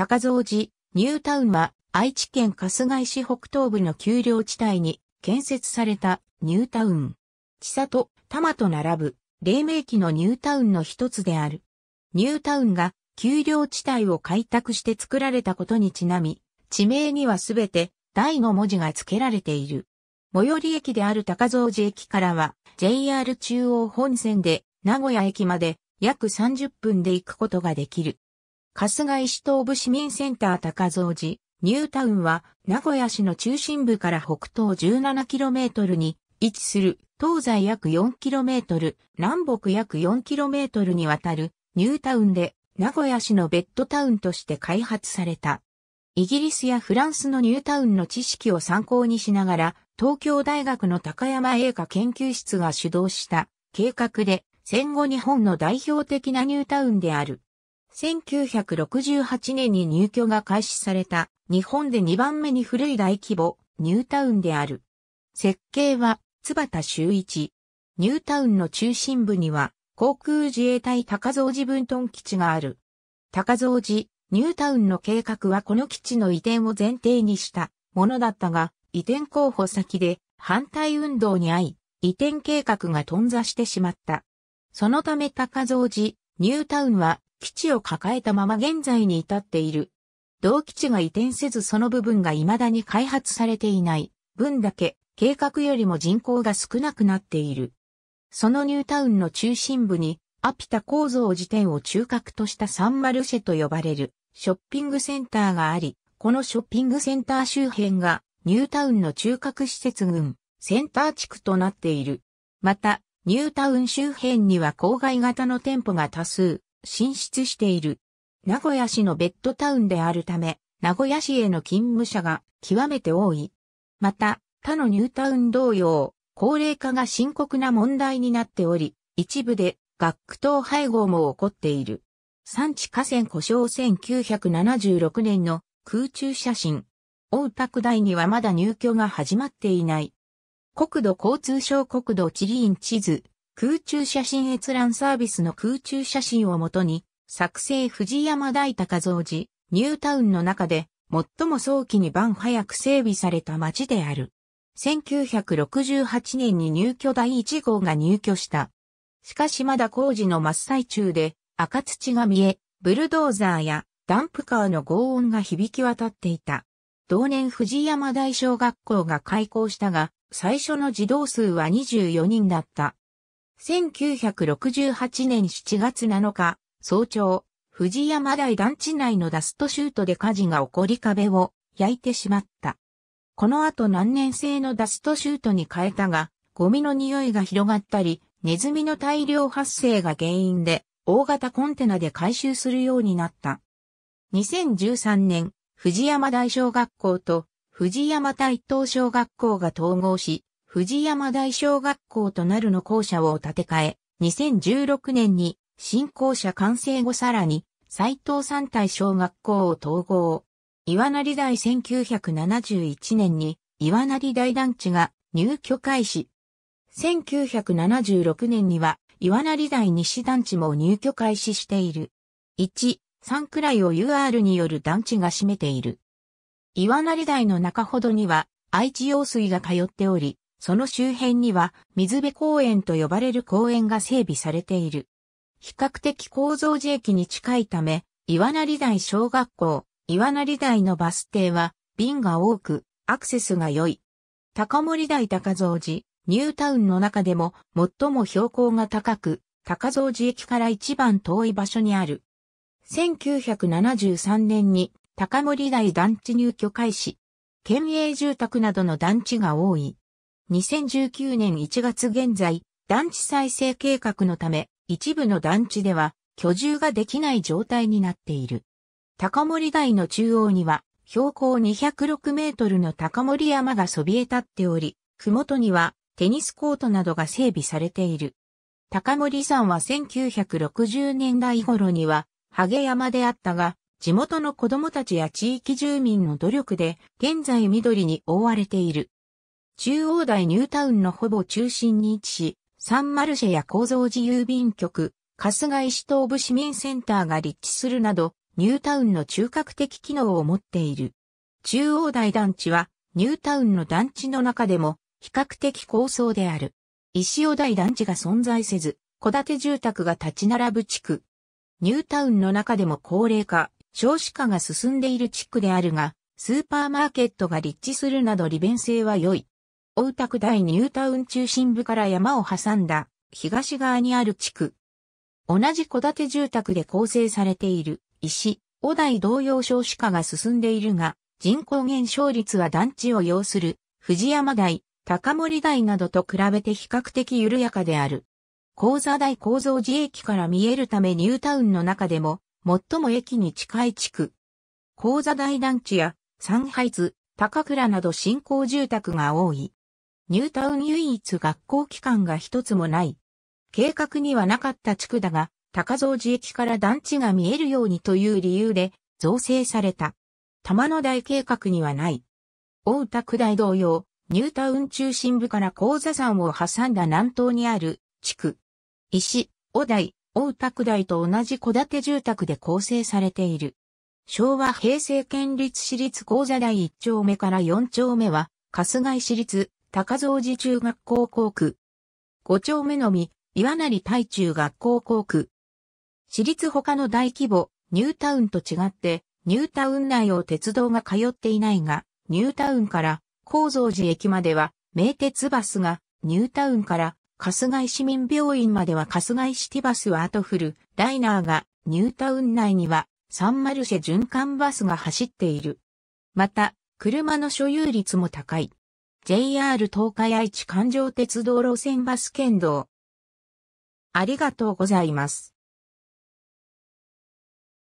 高蔵寺、ニュータウンは愛知県春日井市北東部の丘陵地帯に建設されたニュータウン。千里、多摩と並ぶ黎明期のニュータウンの一つである。ニュータウンが丘陵地帯を開拓して作られたことにちなみ、地名にはすべて大の文字が付けられている。最寄り駅である高蔵寺駅からは JR 中央本線で名古屋駅まで約30分で行くことができる。春日井市東部市民センター高蔵寺、ニュータウンは、名古屋市の中心部から北東 17km に位置する、東西約 4km、南北約 4km にわたる、ニュータウンで、名古屋市のベッドタウンとして開発された。イギリスやフランスのニュータウンの知識を参考にしながら、東京大学の高山栄華研究室が主導した計画で、戦後日本の代表的なニュータウンである。1968年に入居が開始された日本で2番目に古い大規模ニュータウンである。設計は津畑修一。ニュータウンの中心部には航空自衛隊高蔵寺分屯基地がある。高蔵寺、ニュータウンの計画はこの基地の移転を前提にしたものだったが、移転候補先で反対運動に遭い、移転計画が頓挫してしまった。そのため高蔵寺、ニュータウンは基地を抱えたまま現在に至っている。同基地が移転せずその部分が未だに開発されていない分だけ計画よりも人口が少なくなっている。そのニュータウンの中心部にアピタ構造時点を中核としたサンマルシェと呼ばれるショッピングセンターがあり、このショッピングセンター周辺がニュータウンの中核施設群、センター地区となっている。また、ニュータウン周辺には郊外型の店舗が多数進出している。名古屋市のベッドタウンであるため、名古屋市への勤務者が極めて多い。また、他のニュータウン同様、高齢化が深刻な問題になっており、一部で学区等配合も起こっている。産地河川故障1976年の空中写真。大田区にはまだ入居が始まっていない。国土交通省国土地理院地図。空中写真閲覧サービスの空中写真をもとに、作成藤山大高造寺、ニュータウンの中で、最も早期に晩早く整備された街である。1968年に入居第1号が入居した。しかしまだ工事の真っ最中で、赤土が見え、ブルドーザーやダンプカーの轟音が響き渡っていた。同年藤山大小学校が開校したが、最初の児童数は24人だった。1968年7月7日、早朝、藤山台団地内のダストシュートで火事が起こり壁を焼いてしまった。この後何年製のダストシュートに変えたが、ゴミの匂いが広がったり、ネズミの大量発生が原因で、大型コンテナで回収するようになった。2013年、藤山台小学校と藤山台東小学校が統合し、藤山大小学校となるの校舎を建て替え、2016年に新校舎完成後さらに斎藤三体小学校を統合。岩成大1971年に岩成大団地が入居開始。1976年には岩成大西団地も入居開始している。1、3くらいを UR による団地が占めている。岩成大の中ほどには愛知用水が通っており、その周辺には水辺公園と呼ばれる公園が整備されている。比較的構造寺駅に近いため、岩成台小学校、岩成台のバス停は便が多く、アクセスが良い。高森台高蔵寺、ニュータウンの中でも最も標高が高く、高蔵寺駅から一番遠い場所にある。1973年に高森台団地入居開始。県営住宅などの団地が多い。2019年1月現在、団地再生計画のため、一部の団地では居住ができない状態になっている。高森台の中央には、標高206メートルの高森山がそびえ立っており、ふもとにはテニスコートなどが整備されている。高森山は1960年代頃には、ハゲ山であったが、地元の子供たちや地域住民の努力で、現在緑に覆われている。中央大ニュータウンのほぼ中心に位置し、サンマルシェや構造寺郵便局、春日井市東部市民センターが立地するなど、ニュータウンの中核的機能を持っている。中央大団地は、ニュータウンの団地の中でも、比較的高層である。石尾大団地が存在せず、戸建て住宅が立ち並ぶ地区。ニュータウンの中でも高齢化、少子化が進んでいる地区であるが、スーパーマーケットが立地するなど利便性は良い。大田区大ニュータウン中心部から山を挟んだ東側にある地区。同じ戸建て住宅で構成されている石、小台同様少子化が進んでいるが、人口減少率は団地を要する藤山台、高森台などと比べて比較的緩やかである。高座台構造寺駅から見えるためニュータウンの中でも最も駅に近い地区。高座台団地や三杯津、高倉など新興住宅が多い。ニュータウン唯一学校機関が一つもない。計画にはなかった地区だが、高蔵寺駅から団地が見えるようにという理由で造成された。玉の台計画にはない。大田区大同様、ニュータウン中心部から高座山を挟んだ南東にある地区。石、小台、大田区大と同じ戸建て住宅で構成されている。昭和平成県立私立高座台1丁目から4丁目は、春日井市立高蔵寺中学校校区。五丁目のみ、岩成大中学校校区。私立他の大規模、ニュータウンと違って、ニュータウン内を鉄道が通っていないが、ニュータウンから高蔵寺駅までは、名鉄バスが、ニュータウンから春日井市民病院までは春日井シティバスは後フル、ライナーが、ニュータウン内には、サンマルシェ循環バスが走っている。また、車の所有率も高い。JR 東海愛知環状鉄道路線バス県道。ありがとうございます。